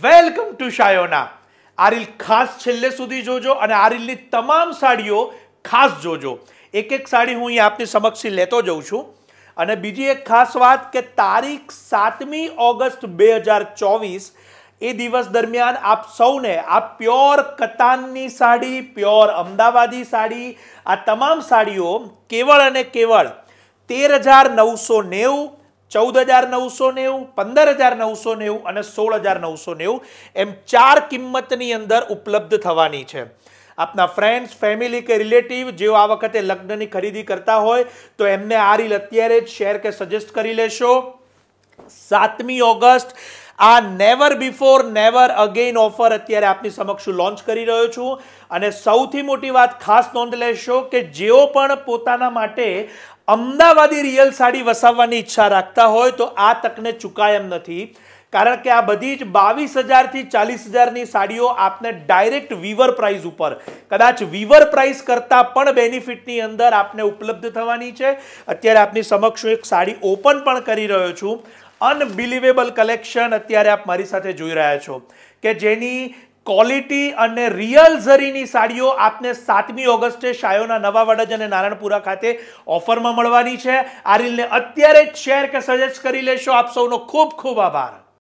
welcome to શાયોના આરિલ ખાસ છેલ્લે સુધી જોજો અને આરિલની તમામ સાડીઓ ખાસ જોજો એક એક સાડી હું અહીં આપની સમક્ષ લેતો જઉં છું અને બીજી એક ખાસ વાત કે તારીખ સાતમી ઓગસ્ટ બે હજાર ચોવીસ એ દિવસ દરમિયાન આપ સૌને આ પ્યોર કતાનની સાડી પ્યોર અમદાવાદી સાડી આ તમામ સાડીઓ કેવળ અને કેવળ તેર હજાર નવસો નેવું ચૌદ હજાર નવસો નેવું પંદર હજાર નવસો નેવું અને સોળ હજાર નવસો નેવું એમ ચાર કિંમતની અંદર ઉપલબ્ધ થવાની છે આપના ફ્રેન્ડ્સ ફેમિલી કે રિલેટિવ જેઓ આ વખતે લગ્નની ખરીદી કરતા હોય તો એમને આ રીલ અત્યારે જ શેર કે સજેસ્ટ કરી લેશો સાતમી ઓગસ્ટ આ never before never again offer અત્યારે આપની સમક્ષ લોન્ચ કરી રહ્યો છું અને સૌથી મોટી વાત ખાસ નોંધ લેશો કે જેઓ પણ પોતાના માટે અમદાવાદી રિયલ સાડી વસાવવાની ઈચ્છા રાખતા હોય તો આ તકને ચૂકાય એમ નથી કારણ કે આ બધી જ બાવીસ હજારથી ચાલીસ હજારની સાડીઓ આપને ડાયરેક્ટ વીવર પ્રાઇઝ ઉપર કદાચ વીવર પ્રાઇઝ કરતાં પણ બેનિફિટની અંદર આપને ઉપલબ્ધ થવાની છે અત્યારે આપની સમક્ષ એક સાડી ઓપન પણ કરી રહ્યો છું અનબિલિવેબલ કલેક્શન અત્યારે આપ મારી સાથે જોઈ રહ્યા છો કે જેની ક્વોલિટી અને રિયલ ઝરીની સાડીઓ આપને સાતમી ઓગસ્ટે શાયોના નવા વડજ અને નારાયણપુરા ખાતે ઓફરમાં મળવાની છે આ રીલને અત્યારે જ શેર કે સજેસ્ટ કરી લેશો આપ સૌનો ખૂબ ખૂબ આભાર